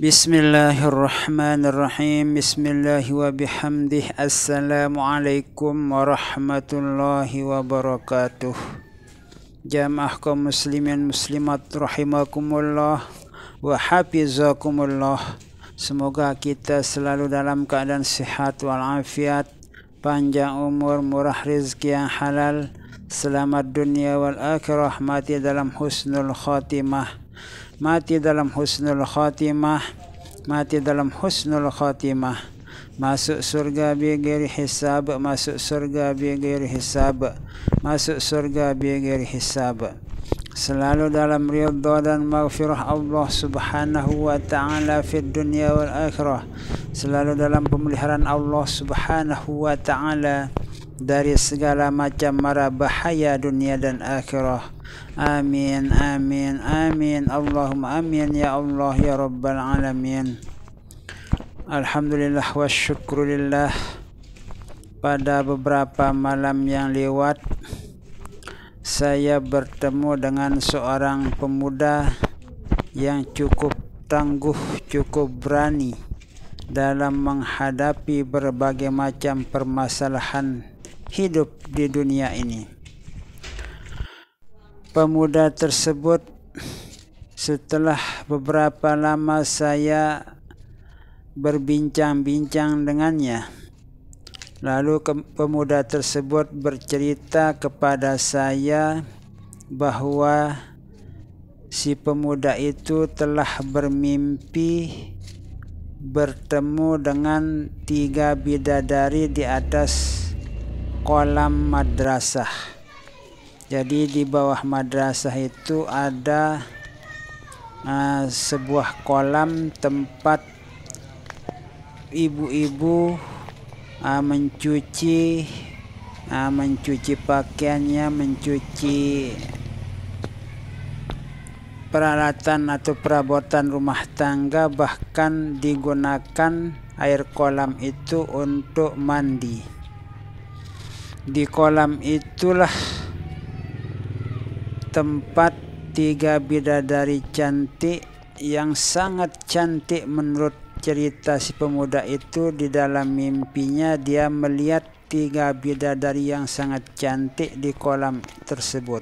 Bismillahirrahmanirrahim. الله الرحمن الرحيم بسم الله وبحمده السلام عليكم muslimin muslimat rahimakumullah wa hafizakumullah Semoga kita selalu dalam keadaan sehat walafiat, panjang umur, murah rezeki yang halal, selamat dunia wal akhirah, mati dalam husnul khatimah. mati dalam husnul khatimah mati dalam husnul khatimah masuk surga bi hisab masuk surga bi hisab masuk surga bi hisab selalu dalam ridha dan maghfirah Allah Subhanahu wa taala di dunia wal akhirah selalu dalam pemeliharaan Allah Subhanahu wa taala dari segala macam mara bahaya dunia dan akhirah Amin, amin, amin. Allahumma amin ya Allah ya Rabbal Alamin. Alhamdulillah wa syukrulillah. Pada beberapa malam yang lewat, saya bertemu dengan seorang pemuda yang cukup tangguh, cukup berani dalam menghadapi berbagai macam permasalahan hidup di dunia ini pemuda tersebut setelah beberapa lama saya berbincang-bincang dengannya lalu pemuda tersebut bercerita kepada saya bahwa si pemuda itu telah bermimpi bertemu dengan tiga bidadari di atas kolam madrasah jadi di bawah madrasah itu ada uh, sebuah kolam tempat ibu-ibu uh, mencuci uh, mencuci pakaiannya, mencuci peralatan atau perabotan rumah tangga bahkan digunakan air kolam itu untuk mandi. Di kolam itulah tempat tiga bidadari cantik yang sangat cantik menurut cerita si pemuda itu di dalam mimpinya dia melihat tiga bidadari yang sangat cantik di kolam tersebut.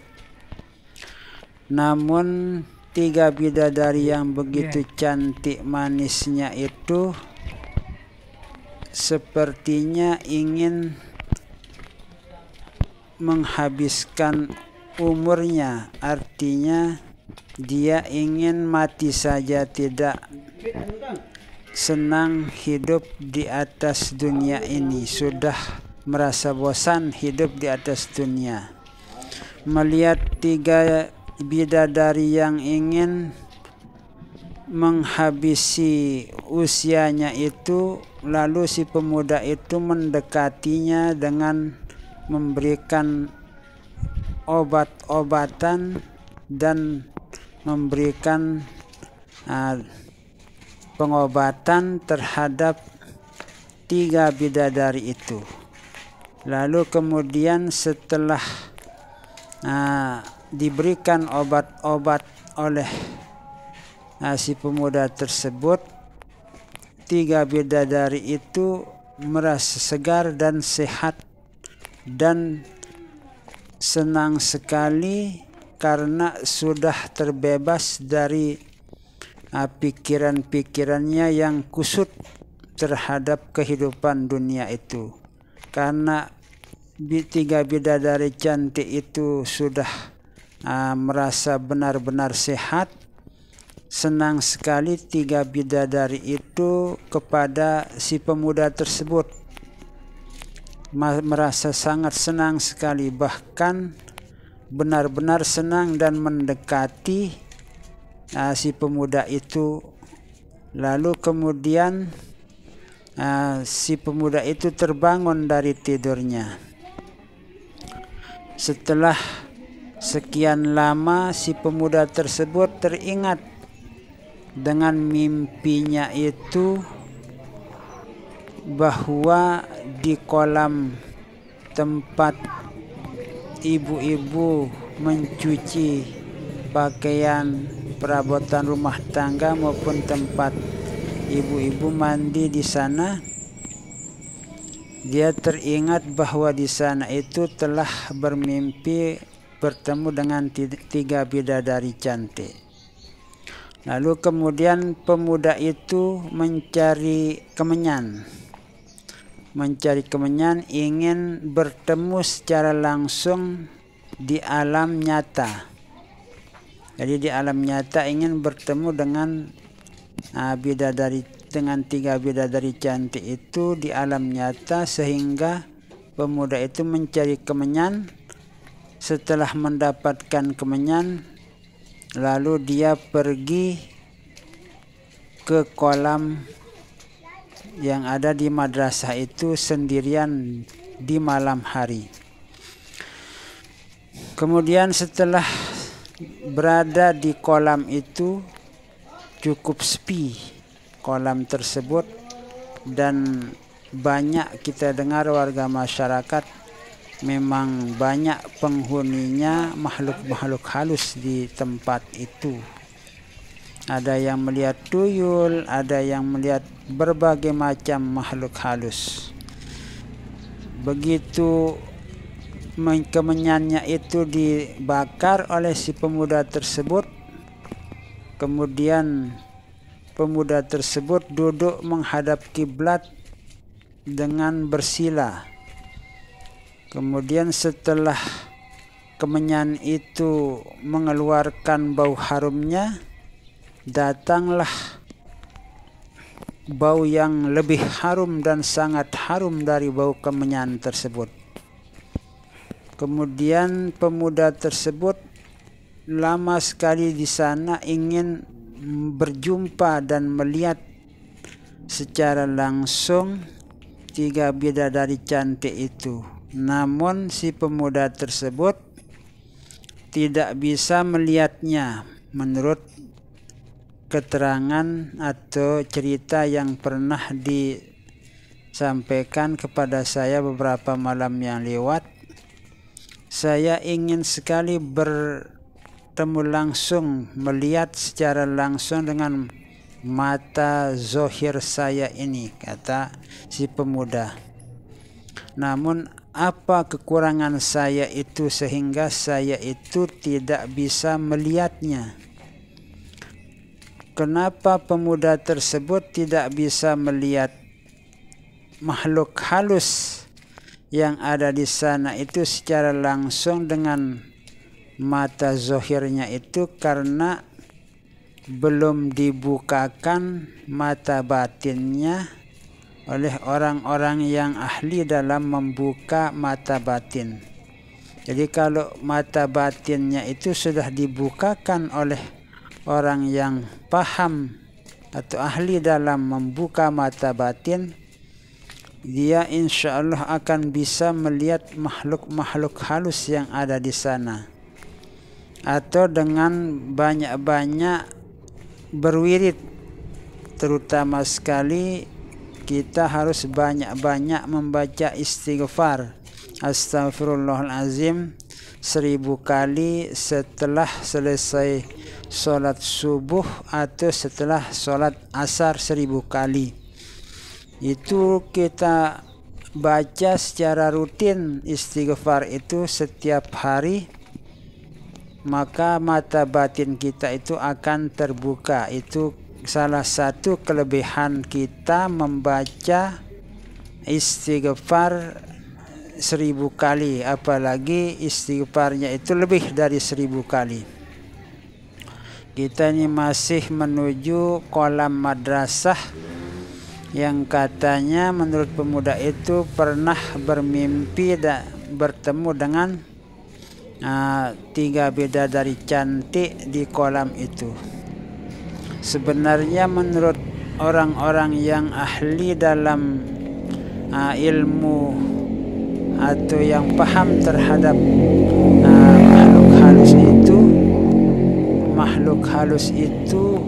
Namun tiga bidadari yang begitu ya. cantik manisnya itu sepertinya ingin menghabiskan umurnya artinya dia ingin mati saja tidak senang hidup di atas dunia ini sudah merasa bosan hidup di atas dunia melihat tiga bidadari yang ingin menghabisi usianya itu lalu si pemuda itu mendekatinya dengan memberikan obat-obatan dan memberikan uh, pengobatan terhadap tiga bidadari itu. Lalu kemudian setelah uh, diberikan obat-obat oleh uh, si pemuda tersebut, tiga bidadari itu merasa segar dan sehat dan senang sekali karena sudah terbebas dari ah, pikiran-pikirannya yang kusut terhadap kehidupan dunia itu karena tiga bidadari cantik itu sudah ah, merasa benar-benar sehat senang sekali tiga bidadari itu kepada si pemuda tersebut merasa sangat senang sekali bahkan benar-benar senang dan mendekati uh, si pemuda itu lalu kemudian uh, si pemuda itu terbangun dari tidurnya setelah sekian lama si pemuda tersebut teringat dengan mimpinya itu bahwa di kolam tempat ibu-ibu mencuci pakaian perabotan rumah tangga maupun tempat ibu-ibu mandi di sana dia teringat bahwa di sana itu telah bermimpi bertemu dengan tiga bidadari cantik. Lalu kemudian pemuda itu mencari kemenyan mencari kemenyan ingin bertemu secara langsung di alam nyata. Jadi di alam nyata ingin bertemu dengan uh, bidadari dengan tiga bidadari cantik itu di alam nyata sehingga pemuda itu mencari kemenyan setelah mendapatkan kemenyan lalu dia pergi ke kolam yang ada di madrasah itu sendirian di malam hari. Kemudian setelah berada di kolam itu cukup sepi kolam tersebut dan banyak kita dengar warga masyarakat memang banyak penghuninya makhluk-makhluk halus di tempat itu ada yang melihat tuyul, ada yang melihat berbagai macam makhluk halus. Begitu kemenyannya itu dibakar oleh si pemuda tersebut, kemudian pemuda tersebut duduk menghadap kiblat dengan bersila. Kemudian setelah kemenyan itu mengeluarkan bau harumnya, datanglah bau yang lebih harum dan sangat harum dari bau kemenyan tersebut. Kemudian pemuda tersebut lama sekali di sana ingin berjumpa dan melihat secara langsung tiga dari cantik itu. Namun si pemuda tersebut tidak bisa melihatnya menurut keterangan atau cerita yang pernah disampaikan kepada saya beberapa malam yang lewat. Saya ingin sekali bertemu langsung, melihat secara langsung dengan mata zohir saya ini, kata si pemuda. Namun apa kekurangan saya itu sehingga saya itu tidak bisa melihatnya? Kenapa pemuda tersebut tidak bisa melihat makhluk halus yang ada di sana itu secara langsung dengan mata zohirnya itu karena belum dibukakan mata batinnya oleh orang-orang yang ahli dalam membuka mata batin. Jadi kalau mata batinnya itu sudah dibukakan oleh orang yang paham atau ahli dalam membuka mata batin dia insya Allah akan bisa melihat makhluk-makhluk halus yang ada di sana atau dengan banyak-banyak berwirid terutama sekali kita harus banyak-banyak membaca istighfar Astaghfirullahalazim seribu kali setelah selesai sholat subuh atau setelah sholat asar seribu kali itu kita baca secara rutin istighfar itu setiap hari maka mata batin kita itu akan terbuka itu salah satu kelebihan kita membaca istighfar seribu kali apalagi istighfarnya itu lebih dari seribu kali kita ini masih menuju kolam madrasah yang katanya menurut pemuda itu pernah bermimpi da, bertemu dengan uh, tiga dari cantik di kolam itu. Sebenarnya menurut orang-orang yang ahli dalam uh, ilmu atau yang paham terhadap uh, makhluk halus itu makhluk halus itu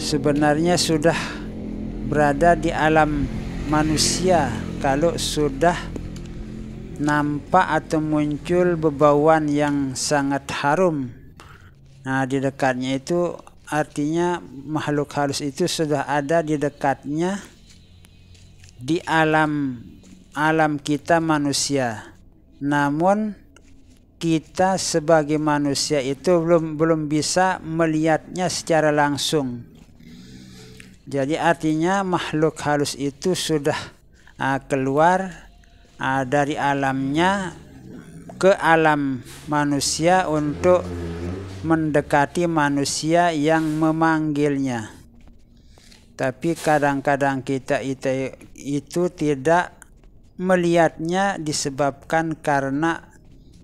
sebenarnya sudah berada di alam manusia kalau sudah nampak atau muncul bebauan yang sangat harum. Nah, di dekatnya itu artinya makhluk halus itu sudah ada di dekatnya di alam alam kita manusia. Namun kita sebagai manusia itu belum belum bisa melihatnya secara langsung. Jadi artinya makhluk halus itu sudah uh, keluar uh, dari alamnya ke alam manusia untuk mendekati manusia yang memanggilnya. Tapi kadang-kadang kita itu, itu tidak melihatnya disebabkan karena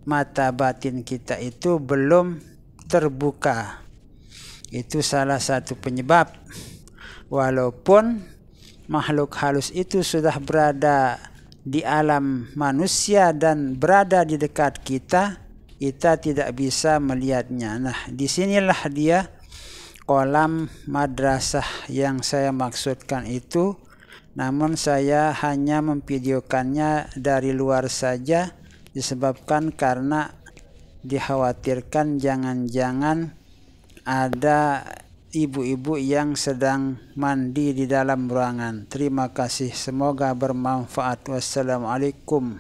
mata batin kita itu belum terbuka. Itu salah satu penyebab. Walaupun makhluk halus itu sudah berada di alam manusia dan berada di dekat kita, kita tidak bisa melihatnya. Nah, disinilah dia kolam madrasah yang saya maksudkan itu. Namun saya hanya memvideokannya dari luar saja disebabkan karena dikhawatirkan jangan-jangan ada ibu-ibu yang sedang mandi di dalam ruangan. Terima kasih, semoga bermanfaat. Wassalamualaikum.